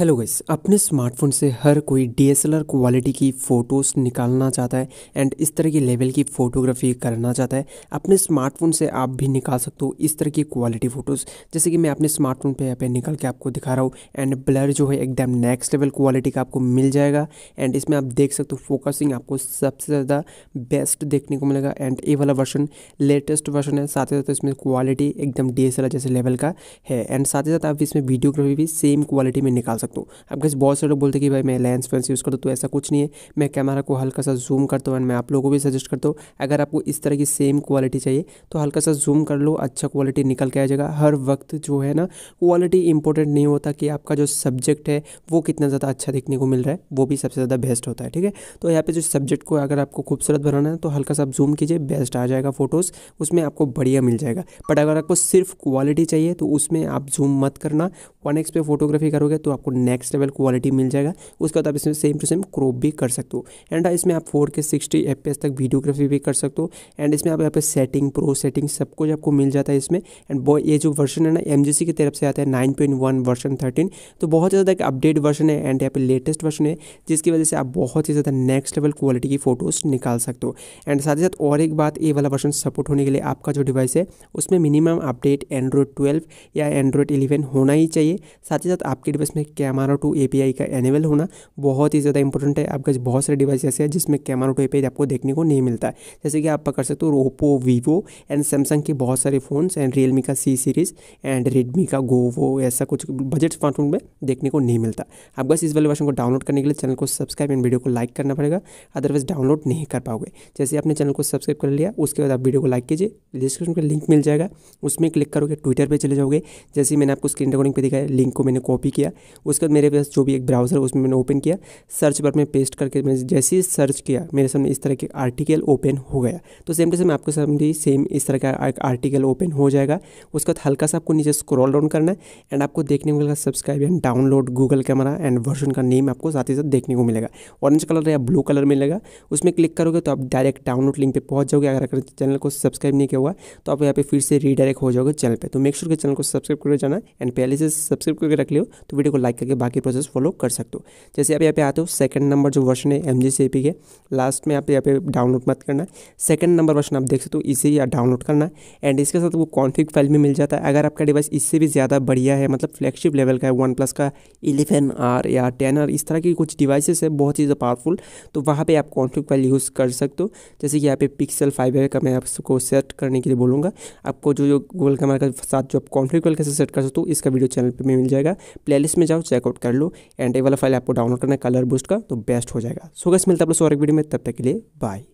hello guys अपने smartphone से हर कोई डीएसएलआर क्वालिटी की फ़ोटोज़ निकालना चाहता है एंड इस तरह की लेवल की फ़ोटोग्राफी करना चाहता है अपने स्मार्टफोन से आप भी निकाल सकते हो इस तरह की क्वालिटी फ़ोटोज़ जैसे कि मैं अपने स्मार्टफोन पे यहाँ पे निकाल के आपको दिखा रहा हूँ एंड ब्लर जो है एकदम नेक्स्ट लेवल क्वालिटी का आपको मिल जाएगा एंड इसमें आप देख सकते हो फोकसिंग आपको सबसे ज़्यादा बेस्ट देखने को मिलेगा एंड ए वाला वर्सन लेटेस्ट वर्सन है साथ ही साथ इसमें क्वालिटी एकदम डी जैसे लेवल का है एंड साथ ही साथ आप इसमें वीडियोग्राफी भी सेम क्वालिटी में निकाल सकते सकता हूँ अब कैसे बहुत सारे लोग बोलते हैं कि भाई मैं लेंस वेंस यूज़ करता हूँ तो ऐसा कुछ नहीं है मैं कैमरा को हल्का सा जूम करता हूँ एंड मैं आप लोगों को भी सजेस्ट करता हूँ अगर आपको इस तरह की सेम क्वालिटी चाहिए तो हल्का सा जूम कर लो अच्छा क्वालिटी निकल के आ जाएगा हर वक्त जो है ना क्वालिटी इंपॉर्टेंट नहीं होता कि आपका जो सब्जेक्ट है वो कितना ज़्यादा अच्छा देखने को मिल रहा है वो भी सबसे ज़्यादा बेस्ट होता है ठीक है तो यहाँ पे जो सब्जेक्ट को अगर आपको खूबसूरत बनाना है तो हल्का सा आप जूम कीजिए बेस्ट आ जाएगा फोटोज़ उसमें आपको बढ़िया मिल जाएगा बट अगर आपको सिर्फ क्वालिटी चाहिए तो उसमें आप जूम मत करना वन एक्स पे फोटोग्राफी करोगे तो आपको नेक्स्ट लेवल क्वालिटी मिल जाएगा उसके बाद आप इसमें सेम टू सेम क्रॉप भी कर सकते हो एंड हाँ, इसमें आप फोर के सिक्सटी एफ तक वीडियोग्राफी भी कर सकते हो एंड इसमें आप यहाँ पे सेटिंग प्रो सेटिंग सब कुछ आपको मिल जाता है इसमें एंड ये जो वर्जन है ना एम की तरफ से आता है nine point one version thirteen तो बहुत ज़्यादा एक अपडेट वर्जन है एंड यहाँ पे लेटेस्ट वर्जन है जिसकी वजह से आप बहुत ही ज़्यादा नेक्स्ट लेवल क्वालिटी की फ़ोटोज़ निकाल सकते हो एंड साथ ही साथ और एक बात ये वाला वर्जन सपोर्ट होने के लिए आपका जो डिवाइस है उसमें मिनिमम अपडेट एंड्रॉयड ट्वेल्व या एंड्रॉयड इलेवन होना ही चाहिए चाहिए साथ ही साथ आपके डिवाइस में कैमरा टू ए का एनेबल होना बहुत ही ज़्यादा इंपॉर्टेंट है आपके बहुत सारे डिवाइस ऐसे हैं जिसमें कैमरा टू ए आपको देखने को नहीं मिलता है जैसे कि आप पकड़ सकते हो ओप्पो वीवो एंड सैमसंग के बहुत सारे फ़ोन्स एंड रियलमी का सी सीरीज़ एंड रेडमी का गोवो ऐसा कुछ बजट स्मार्टफोन में देखने को नहीं मिलता आप बस इस वाले वर्षन को डाउनलोड करने के लिए चैनल को सब्सक्राइब एंड वीडियो को लाइक करना पड़ेगा अदरवाइज डाउनलोड नहीं कर पाओगे जैसे आपने चैनल को सब्सक्राइब कर लिया उसके बाद आप वीडियो को लाइक कीजिए डिस्क्रिप्शन का लिंक मिल जाएगा उसमें क्लिक करोगे ट्विटर पर चले जाओगे जैसे मैंने आपको स्क्रीन रिकॉर्डिंग पर दिखाया है लिंक को मैंने कॉपी किया उसके बाद मेरे पास जो भी एक ब्राउज़र है उसमें मैंने ओपन किया सर्च पर मैं पेस्ट करके मैंने जैसे ही सर्च किया मेरे सामने इस तरह के आर्टिकल ओपन हो गया तो सेम टू सेम आपके सामने सेम इस तरह का आर्टिकल ओपन हो जाएगा उसके बाद हल्का सा आपको नीचे स्क्रॉल डाउन करना है एंड आपको देखने को मिलेगा subscribe and download Google camera and version का नेम आपको साथ ही साथ देखने को मिलेगा ऑरेंज कलर या ब्लू कलर मिलेगा उसमें क्लिक करोगे तो आप डायरेक्ट डाउनलोड लिंक पर पहुंच जाओगे अगर अगर चैनल को सब्सक्राइब नहीं किया हुआ तो आप यहाँ पे फिर से रीडायरेक्ट हो जाओगे चैनल पे तो मेक श्योर के चैनल को सब्सक्राइब कर जाना एंड पहले से सब्सक्राइब करके रख लियो तो वीडियो को लाइक करके बाकी प्रोसेस फॉलो कर सकते हो जैसे आप यहाँ पे आते हो सेकंड नंबर जो वर्षन है एम जी के लास्ट में आप यहाँ पे डाउनलोड मत करना सेकंड नंबर वर्षन आप देख सकते हो इसे या डाउनलोड करना एंड इसके साथ वो कॉन्फिक फाइल भी मिल जाता है अगर आपका डिवाइस इससे भी ज़्यादा बढ़िया है मतलब फ्लैगशिप लेवल का है वन प्लस का इलेवन आर या टेन आर इस तरह की कुछ डिवाइसेस है बहुत ही ज़्यादा पावरफुल तो वहाँ पर आप कॉन्फिक फाइल यूज़ कर सकते हो जैसे कि यहाँ पे पिक्सल फाइव का मैं आपको सेट करने के लिए बोलूँगा आपको जो जो गूगल कैमरा के साथ जो आप फाइल कैसे सेट कर सकते हो इसका वीडियो चैनल तुम्हें मिल जाएगा प्लेलिस्ट में जाओ चेकआउट कर लो एंड ये वाला फाइल आपको डाउनलोड करना कलर बूस्ट का तो बेस्ट हो जाएगा सो गैस मिलता है आप लोग और वीडियो में तब तक के लिए बाय